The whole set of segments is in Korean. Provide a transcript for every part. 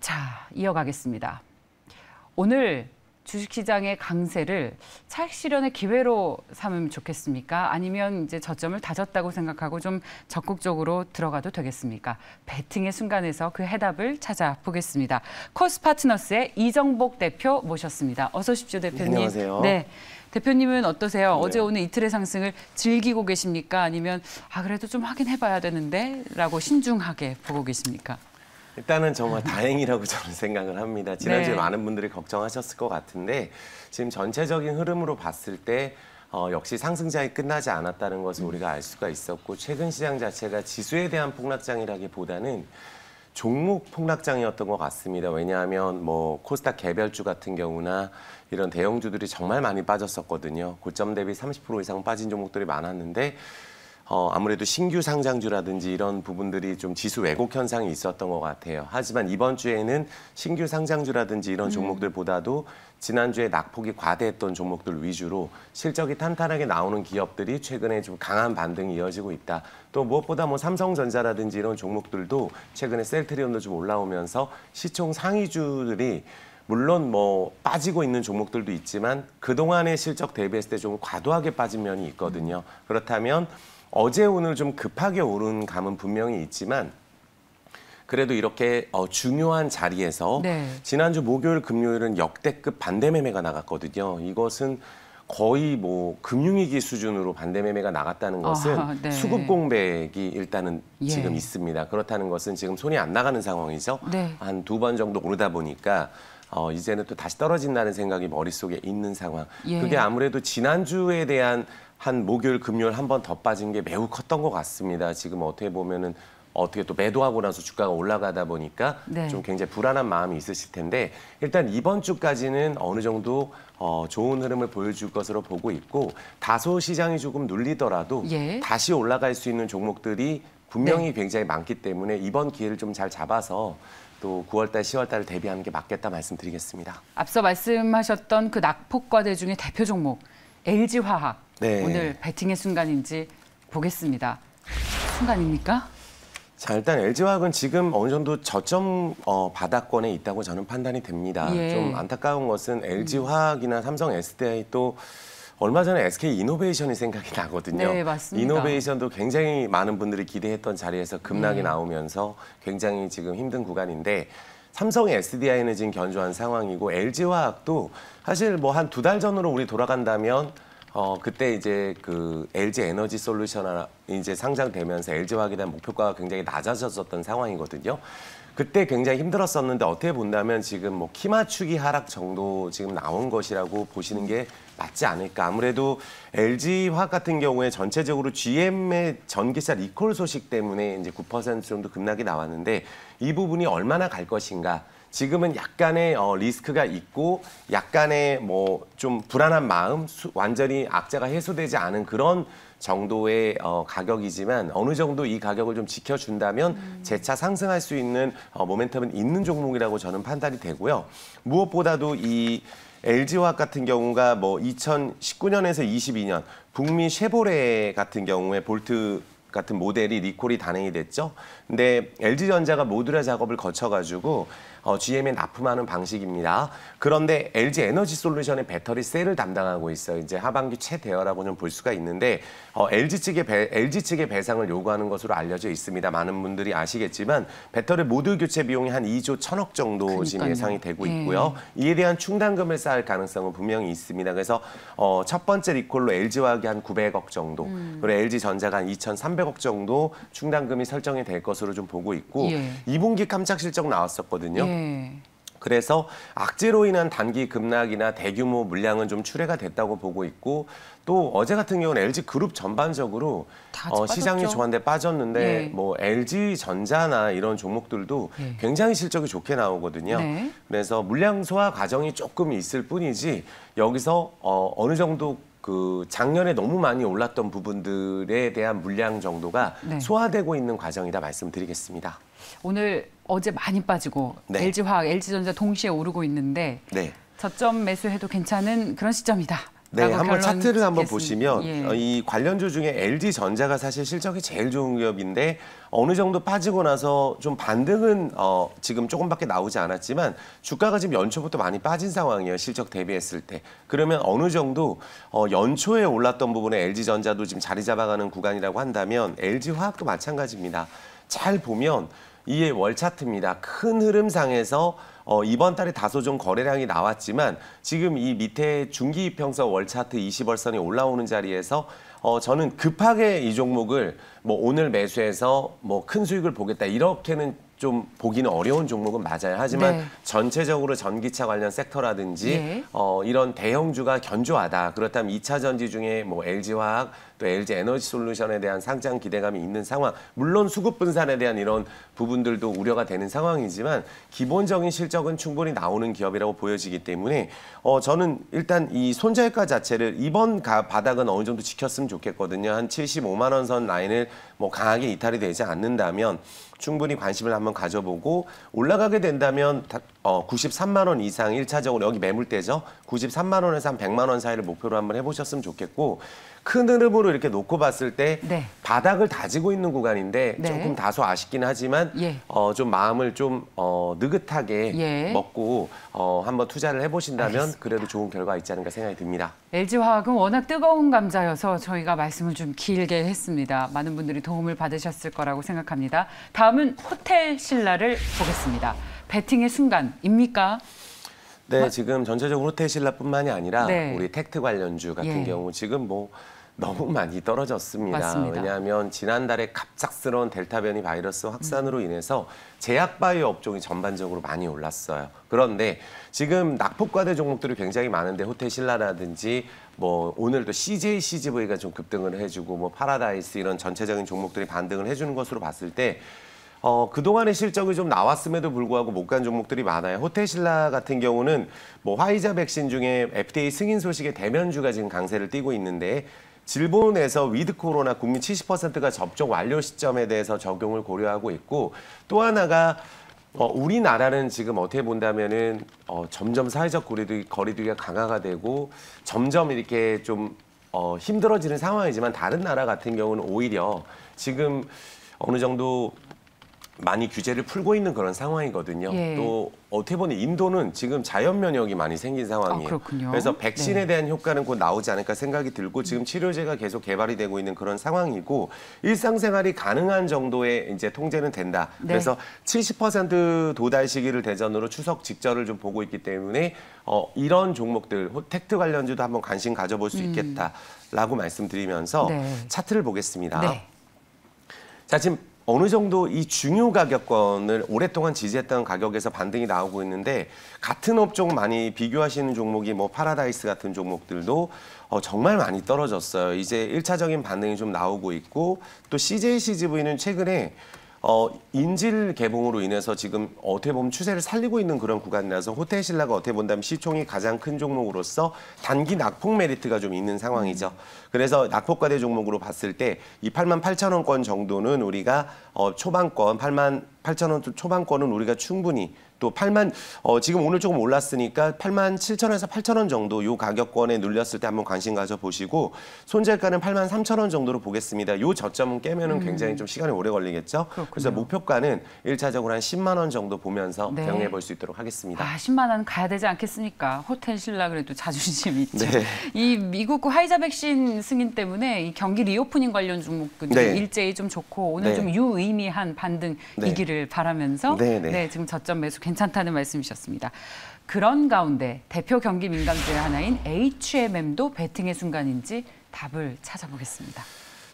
자, 이어가겠습니다. 오늘 주식시장의 강세를 차익 실현의 기회로 삼으면 좋겠습니까? 아니면 이제 저점을 다졌다고 생각하고 좀 적극적으로 들어가도 되겠습니까? 배팅의 순간에서 그 해답을 찾아보겠습니다. 코스 파트너스의 이정복 대표 모셨습니다. 어서 오십시오, 대표님. 안녕하세요. 네. 대표님은 어떠세요? 네. 어제 오늘 이틀의 상승을 즐기고 계십니까? 아니면 아 그래도 좀 확인해봐야 되는데 라고 신중하게 보고 계십니까? 일단은 정말 다행이라고 저는 생각을 합니다. 지난주에 네. 많은 분들이 걱정하셨을 것 같은데 지금 전체적인 흐름으로 봤을 때 어, 역시 상승장이 끝나지 않았다는 것을 우리가 알 수가 있었고 최근 시장 자체가 지수에 대한 폭락장이라기보다는 종목 폭락장이었던 것 같습니다. 왜냐하면 뭐 코스닥 개별주 같은 경우나 이런 대형주들이 정말 많이 빠졌었거든요. 고점 대비 30% 이상 빠진 종목들이 많았는데 어, 아무래도 신규 상장주라든지 이런 부분들이 좀 지수 왜곡 현상이 있었던 것 같아요. 하지만 이번 주에는 신규 상장주라든지 이런 음. 종목들보다도 지난주에 낙폭이 과대했던 종목들 위주로 실적이 탄탄하게 나오는 기업들이 최근에 좀 강한 반등이 이어지고 있다. 또 무엇보다 뭐 삼성전자라든지 이런 종목들도 최근에 셀트리온도 좀 올라오면서 시총 상위주들이 물론 뭐 빠지고 있는 종목들도 있지만 그동안의 실적 대비했을 때 좀 과도하게 빠진 면이 있거든요. 그렇다면 어제 오늘 좀 급하게 오른 감은 분명히 있지만 그래도 이렇게 어, 중요한 자리에서 네. 지난주 목요일 금요일은 역대급 반대 매매가 나갔거든요. 이것은 거의 뭐 금융위기 수준으로 반대 매매가 나갔다는 것은 아, 네. 수급 공백이 일단은 예. 지금 있습니다. 그렇다는 것은 지금 손이 안 나가는 상황이죠. 네. 한두 번 정도 오르다 보니까 어, 이제는 또 다시 떨어진다는 생각이 머릿속에 있는 상황. 예. 그게 아무래도 지난주에 대한 한 목요일, 금요일 한 번 더 빠진 게 매우 컸던 것 같습니다. 지금 어떻게 보면은 어떻게 또 매도하고 나서 주가가 올라가다 보니까 네. 좀 굉장히 불안한 마음이 있으실 텐데 일단 이번 주까지는 어느 정도 어, 좋은 흐름을 보여줄 것으로 보고 있고 다소 시장이 조금 눌리더라도 예. 다시 올라갈 수 있는 종목들이 분명히 네. 굉장히 많기 때문에 이번 기회를 좀 잘 잡아서 또 9월달, 10월달을 대비하는 게 맞겠다 말씀드리겠습니다. 앞서 말씀하셨던 그 낙폭과대 중의 대표 종목 LG화학 네. 오늘 배팅의 순간인지 보겠습니다. 순간입니까? 자 일단 LG화학은 지금 어느 정도 저점 어, 바닥권에 있다고 저는 판단이 됩니다. 예. 좀 안타까운 것은 LG화학이나 음. 삼성 SDI 또 얼마 전에 SK 이노베이션이 생각이 나거든요. 네, 맞습니다. 이노베이션도 굉장히 많은 분들이 기대했던 자리에서 급락이 음. 나오면서 굉장히 지금 힘든 구간인데 삼성 의 SDI는 지금 견조한 상황이고 LG화학도 사실 뭐 한 두 달 전으로 우리 돌아간다면 어 그때 이제 그 LG 에너지 솔루션 이제 상장되면서 LG 화학에 대한 목표가 굉장히 낮아졌었던 상황이거든요. 그때 굉장히 힘들었었는데 어떻게 본다면 지금 뭐키 맞추기 하락 정도 지금 나온 것이라고 보시는 게 맞지 않을까. 아무래도 LG 화학 같은 경우에 전체적으로 GM의 전기차 리콜 소식 때문에 이제 9% 정도 급락이 나왔는데 이 부분이 얼마나 갈 것인가. 지금은 약간의 어, 리스크가 있고 약간의 뭐 좀 불안한 마음, 수, 완전히 악재가 해소되지 않은 그런 정도의 어, 가격이지만 어느 정도 이 가격을 좀 지켜준다면 음. 재차 상승할 수 있는 어, 모멘텀은 있는 종목이라고 저는 판단이 되고요. 무엇보다도 이 LG화학 같은 경우가 뭐 2019년에서 22년 북미 쉐보레 같은 경우에 볼트 같은 모델이 리콜이 단행이 됐죠. 근데 LG전자가 모듈화 작업을 거쳐가지고 어, GM에 납품하는 방식입니다. 그런데 LG 에너지 솔루션의 배터리 셀을 담당하고 있어 이제 하반기 최대어라고 는볼 수가 있는데 어, LG 측의 배, LG 측의 배상을 요구하는 것으로 알려져 있습니다. 많은 분들이 아시겠지만 배터리 모듈 교체 비용이 한 2조 1천억 정도 그러니까요. 지금 예상이 되고 예. 있고요. 이에 대한 충당금을 쌓을 가능성은 분명히 있습니다. 그래서 어, 첫 번째 리콜로 LG화학이 한 900억 정도, 음. 그리고 LG전자가 한 2,300억 정도 충당금이 설정이 될 것으로 좀 보고 있고 예. 2분기 깜짝 실적 나왔었거든요. 예. 예. 그래서 악재로 인한 단기 급락이나 대규모 물량은 좀 출회가 됐다고 보고 있고 또 어제 같은 경우는 LG 그룹 전반적으로 어, 시장이 좋았는데 빠졌는데 예. 뭐 LG 전자나 이런 종목들도 예. 굉장히 실적이 좋게 나오거든요. 네. 그래서 물량 소화 과정이 조금 있을 뿐이지 여기서 어, 어느 정도 그 작년에 너무 많이 올랐던 부분들에 대한 물량 정도가 네. 소화되고 있는 과정이다 말씀드리겠습니다. 오늘 어제 많이 빠지고 네. LG화학, LG전자 동시에 오르고 있는데 네. 저점 매수해도 괜찮은 그런 시점이다. 네, 한번 차트를 한번 보시면 예. 어, 이 관련주 중에 LG 전자가 사실 실적이 제일 좋은 기업인데 어느 정도 빠지고 나서 좀 반등은 어, 지금 조금밖에 나오지 않았지만 주가가 지금 연초부터 많이 빠진 상황이에요 실적 대비했을 때 그러면 어느 정도 어, 연초에 올랐던 부분에 LG 전자도 지금 자리 잡아가는 구간이라고 한다면 LG 화학도 마찬가지입니다. 잘 보면 이에월 차트입니다. 큰 흐름상에서 어, 이번 달에 다소 좀 거래량이 나왔지만 지금 이 밑에 중기 이평선 월 차트 20월선이 올라오는 자리에서 어, 저는 급하게 이 종목을 뭐 오늘 매수해서 뭐 큰 수익을 보겠다 이렇게는 좀 보기는 어려운 종목은 맞아요. 하지만 네. 전체적으로 전기차 관련 섹터라든지 네. 어, 이런 대형주가 견조하다. 그렇다면 이차 전지 중에 뭐 LG화학 또 LG 에너지 솔루션에 대한 상장 기대감이 있는 상황 물론 수급 분산에 대한 이런 부분들도 우려가 되는 상황이지만 기본적인 실적은 충분히 나오는 기업이라고 보여지기 때문에 어, 저는 일단 이 손절가 자체를 이번 가, 바닥은 어느 정도 지켰으면 좋겠거든요. 한 75만 원선 라인을 뭐 강하게 이탈이 되지 않는다면 충분히 관심을 한번 가져보고 올라가게 된다면 어, 93만 원 이상 1차적으로 여기 매물대죠. 93만 원에서 한 100만 원 사이를 목표로 한번 해보셨으면 좋겠고 큰 흐름으로 이렇게 놓고 봤을 때 네. 바닥을 다지고 있는 구간인데 네. 조금 다소 아쉽긴 하지만 예. 어, 좀 마음을 좀 어, 느긋하게 예. 먹고 어, 한번 투자를 해보신다면 알겠습니다. 그래도 좋은 결과 있지 않을까 생각이 듭니다. LG화학은 워낙 뜨거운 감자여서 저희가 말씀을 좀 길게 했습니다. 많은 분들이 도움을 받으셨을 거라고 생각합니다. 다음은 호텔 신라를 보겠습니다. 베팅의 순간입니까? 네, 지금 전체적으로 테실라뿐만이 아니라 네. 우리 텍트 관련주 같은 예. 경우 지금 뭐 너무 많이 떨어졌습니다. 맞습니다. 왜냐하면 지난달에 갑작스러운 델타 변이 바이러스 확산으로 음. 인해서 제약 바이오 업종이 전반적으로 많이 올랐어요. 그런데 지금 낙폭과대 종목들이 굉장히 많은데 호텔신라라든지 뭐 오늘도 CJ, CGV가 좀 급등을 해주고 뭐 파라다이스 이런 전체적인 종목들이 반등을 해주는 것으로 봤을 때 어, 그동안의 실적이 좀 나왔음에도 불구하고 못 간 종목들이 많아요. 호텔신라 같은 경우는 뭐 화이자 백신 중에 FDA 승인 소식에 대면주가 지금 강세를 띠고 있는데 일본에서 위드 코로나 국민 70%가 접종 완료 시점에 대해서 적용을 고려하고 있고 또 하나가 어, 우리나라는 지금 어떻게 본다면은 어, 점점 사회적 거리두기, 거리두기가 강화가 되고 점점 이렇게 좀 어, 힘들어지는 상황이지만 다른 나라 같은 경우는 오히려 지금 어느 정도 많이 규제를 풀고 있는 그런 상황이거든요. 예. 또 어떻게 보면 인도는 지금 자연 면역이 많이 생긴 상황이에요. 아, 그래서 백신에 네. 대한 효과는 곧 나오지 않을까 생각이 들고 지금 치료제가 계속 개발이 되고 있는 그런 상황이고 일상생활이 가능한 정도의 이제 통제는 된다. 네. 그래서 70% 도달 시기를 대전으로 추석 직전을 좀 보고 있기 때문에 어, 이런 종목들 택트 관련주도 한번 관심 가져볼 수 음. 있겠다라고 말씀드리면서 네. 차트를 보겠습니다. 네. 자 지금 어느 정도 이 중요 가격권을 오랫동안 지지했던 가격에서 반등이 나오고 있는데 같은 업종 많이 비교하시는 종목이 뭐 파라다이스 같은 종목들도 어, 정말 많이 떨어졌어요. 이제 일차적인 반등이 좀 나오고 있고 또 CJCGV는 최근에 어, 인질 개봉으로 인해서 지금 어떻게 보면 추세를 살리고 있는 그런 구간이라서 호텔신라가 어떻게 본다면 시총이 가장 큰 종목으로서 단기 낙폭 메리트가 좀 있는 상황이죠. 음. 그래서 낙폭과대 종목으로 봤을 때 이 8만 8천 원권 정도는 우리가 어, 초반권 8만 8천 원 초반권은 우리가 충분히 또 8만 어, 지금 오늘 조금 올랐으니까 8만 7천에서 원 8천 원 정도 요 가격권에 눌렸을 때 한번 관심 가져보시고 손절가는 8만 3천 원 정도로 보겠습니다. 요 저점은 깨면은 음. 굉장히 좀 시간이 오래 걸리겠죠. 그렇군요. 그래서 목표가는 1차적으로 한 10만 원 정도 보면서 네. 경영해 볼 수 있도록 하겠습니다. 아, 10만 원 가야 되지 않겠습니까? 호텔 신라 그래도 자존심 있죠. 네. 이 미국 화이자 백신 승인 때문에 이 경기 리오프닝 관련 종목들이 네. 일제히 좀 좋고 오늘 네. 좀 유의미한 반등이기를 네. 바라면서 네, 네. 네, 지금 저점 매수 괜찮다는 말씀이셨습니다. 그런 가운데 대표 경기 민감주의 하나인 HMM도 베팅의 순간인지 답을 찾아보겠습니다.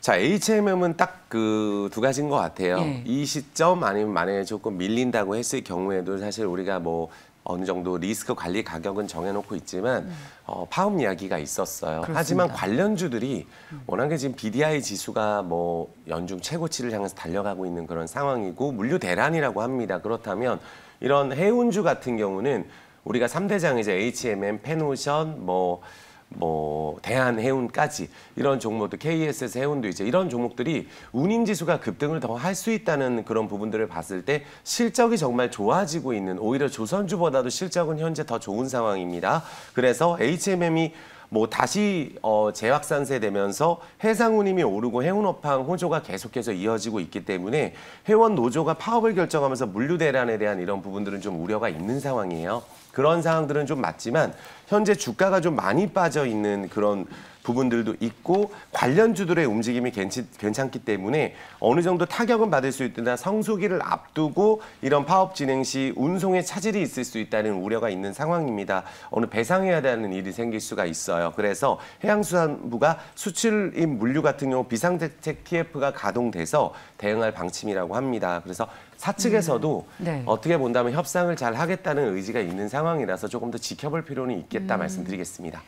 자, HMM은 딱 그 두 가지인 것 같아요. 예. 이 시점 아니면 만약에 조금 밀린다고 했을 경우에도 사실 우리가 뭐 어느 정도 리스크 관리 가격은 정해놓고 있지만 음. 어, 파업 이야기가 있었어요. 그렇습니다. 하지만 음. 관련주들이 음. 워낙에 지금 BDI 지수가 뭐 연중 최고치를 향해서 달려가고 있는 그런 상황이고 물류 대란이라고 합니다. 그렇다면 이런 해운주 같은 경우는 우리가 삼대장 이제 HMM, 페노션, 뭐뭐 대한해운까지 이런 종목도 KSS 해운도 이제 이런 종목들이 운임지수가 급등을 더 할 수 있다는 그런 부분들을 봤을 때 실적이 정말 좋아지고 있는 오히려 조선주보다도 실적은 현재 더 좋은 상황입니다. 그래서 HMM이 뭐 다시 어, 재확산세 되면서 해상운임이 오르고 해운업황 호조가 계속해서 이어지고 있기 때문에 회원 노조가 파업을 결정하면서 물류 대란에 대한 이런 부분들은 좀 우려가 있는 상황이에요. 그런 상황들은 좀 맞지만 현재 주가가 좀 많이 빠져 있는 그런 부분들도 있고 관련주들의 움직임이 괜찮, 기 때문에 어느 정도 타격은 받을 수있다나 성수기를 앞두고 이런 파업 진행 시 운송에 차질이 있을 수 있다는 우려가 있는 상황입니다. 어느 배상해야 되는 일이 생길 수가 있어요. 그래서 해양수산부가 수출인 물류 같은 경우 비상대책 TF가 가동돼서 대응할 방침이라고 합니다. 그래서 사측에서도 음. 네. 어떻게 본다면 협상을 잘 하겠다는 의지가 있는 상황이라서 조금 더 지켜볼 필요는 있겠다 음. 말씀드리겠습니다.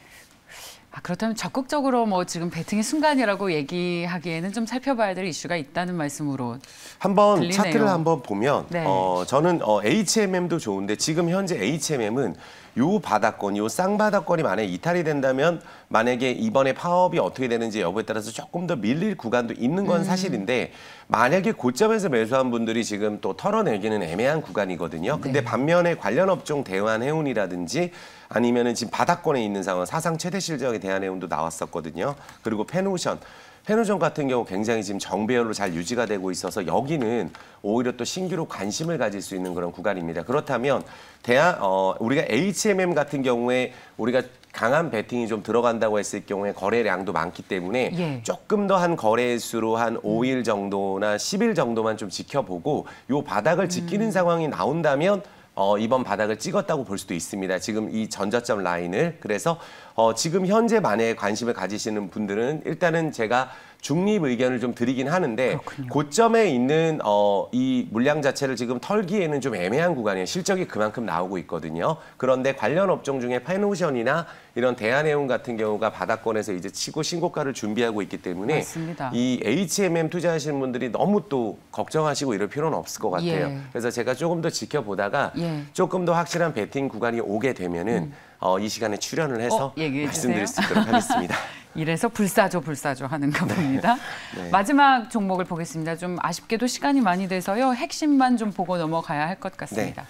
아, 그렇다면 적극적으로 뭐 지금 베팅의 순간이라고 얘기하기에는 좀 살펴봐야 될 이슈가 있다는 말씀으로 한번 들리네요. 차트를 한번 보면 네. 어, 저는 어, HMM도 좋은데 지금 현재 HMM은 요 바닥권, 요 쌍바닥권이 만약 에 이탈이 된다면 만약에 이번에 파업이 어떻게 되는지 여부에 따라서 조금 더 밀릴 구간도 있는 건 음. 사실인데 만약에 고점에서 매수한 분들이 지금 또 털어내기는 애매한 구간이거든요. 네. 근데 반면에 관련 업종 대환해운이라든지 아니면은 지금 바닥권에 있는 상황 사상 최대 실적의 대한해운도 나왔었거든요. 그리고 페노션 페노션 같은 경우 굉장히 지금 정배열로 잘 유지가 되고 있어서 여기는 오히려 또 신규로 관심을 가질 수 있는 그런 구간입니다. 그렇다면 대한 어, 우리가 HMM 같은 경우에 우리가 강한 베팅이 좀 들어간다고 했을 경우에 거래량도 많기 때문에 예. 조금 더 한 거래수로 한 5일 정도나 10일 정도만 좀 지켜보고 요 바닥을 지키는 음. 상황이 나온다면 어, 이번 바닥을 찍었다고 볼 수도 있습니다. 지금 이 전저점 라인을 그래서 어, 지금 현재 만에 관심을 가지시는 분들은 일단은 제가 중립 의견을 좀 드리긴 하는데 그렇군요. 고점에 있는 어, 이 물량 자체를 지금 털기에는 좀 애매한 구간이에요. 실적이 그만큼 나오고 있거든요. 그런데 관련 업종 중에 페오션이나 이런 대한해운 같은 경우가 바닥권에서 이제 치고 신고가를 준비하고 있기 때문에 맞습니다. 이 HMM 투자하시는 분들이 너무 또 걱정하시고 이럴 필요는 없을 것 같아요. 예. 그래서 제가 조금 더 지켜보다가 예. 조금 더 확실한 베팅 구간이 오게 되면은 음. 어, 이 시간에 출연을 해서 어, 말씀드릴 수 있도록 하겠습니다. 이래서 불사조 불사조 하는가 네. 봅니다. 네. 네. 마지막 종목을 보겠습니다. 좀 아쉽게도 시간이 많이 돼서요. 핵심만 좀 보고 넘어가야 할 것 같습니다. 네.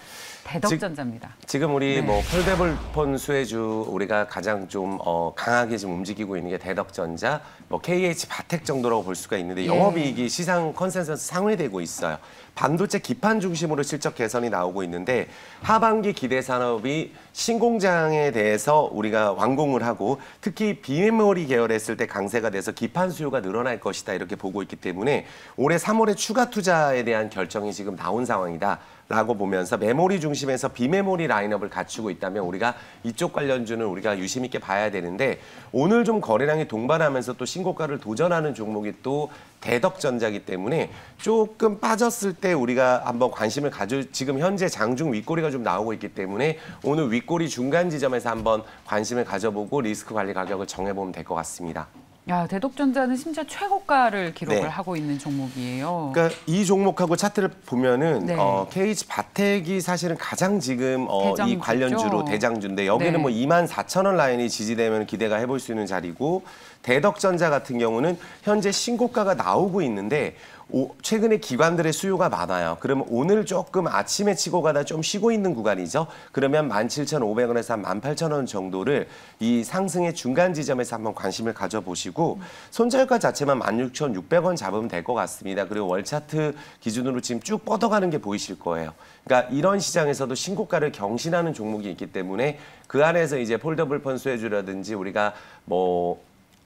대덕전자입니다. 지, 금 우리 네. 뭐 펄대불폰 수혜주 우리가 가장 좀 어, 강하게 지금 움직이고 있는 게 대덕전자, 뭐 KH 바텍 정도라고 볼 수가 있는데 예. 영업이익이 시장 컨센서스 상회되고 있어요. 반도체 기판 중심으로 실적 개선이 나오고 있는데 하반기 기대 산업이 신공장에 대해서 우리가 완공을 하고 특히 비메모리 계열했을 때 강세가 돼서 기판 수요가 늘어날 것이다 이렇게 보고 있기 때문에 올해 3월에 추가 투자에 대한 결정이 지금 나온 상황이다. 라고 보면서 메모리 중심에서 비메모리 라인업을 갖추고 있다면 우리가 이쪽 관련주는 우리가 유심 있게 봐야 되는데 오늘 좀 거래량이 동반하면서 또 신고가를 도전하는 종목이 또 대덕전자기 때문에 조금 빠졌을 때 우리가 한번 관심을 가질 지금 현재 장중 윗꼬리가 좀 나오고 있기 때문에 오늘 윗꼬리 중간 지점에서 한번 관심을 가져보고 리스크 관리 가격을 정해보면 될 것 같습니다. 야, 대독전자는 심지어 최고가를 기록을 네. 하고 있는 종목이에요. 그러니까 이 종목하고 차트를 보면은 네. 어, KH 바텍이 사실은 가장 지금 어, 이 관련주로 대장주인데 여기는 네. 뭐 2만 4천 원 라인이 지지되면 기대가 해볼 수 있는 자리고 대덕전자 같은 경우는 현재 신고가가 나오고 있는데 오, 최근에 기관들의 수요가 많아요. 그러면 오늘 조금 아침에 치고 가다 좀 쉬고 있는 구간이죠. 그러면 17,500원에서 18,000원 정도를 이 상승의 중간 지점에서 한번 관심을 가져보시고 손절가 자체만 16,600원 잡으면 될 것 같습니다. 그리고 월차트 기준으로 지금 쭉 뻗어가는 게 보이실 거예요. 그러니까 이런 시장에서도 신고가를 경신하는 종목이 있기 때문에 그 안에서 이제 폴더블 펀 수혜주라든지 우리가 뭐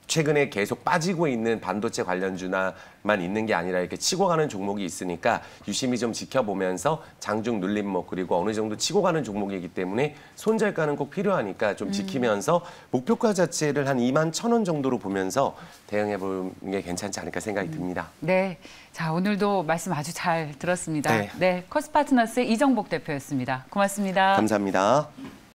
최근에 계속 빠지고 있는 반도체 관련주나만 있는 게 아니라 이렇게 치고 가는 종목이 있으니까 유심히 좀 지켜보면서 장중 눌림목 뭐 그리고 어느 정도 치고 가는 종목이기 때문에 손절가는 꼭 필요하니까 좀 음. 지키면서 목표가 자체를 한 2만 천 원 정도로 보면서 대응해 보는 게 괜찮지 않을까 생각이 음. 듭니다. 네. 자, 오늘도 말씀 아주 잘 들었습니다. 네. 네 커스 파트너스의 이정복 대표였습니다. 고맙습니다. 감사합니다.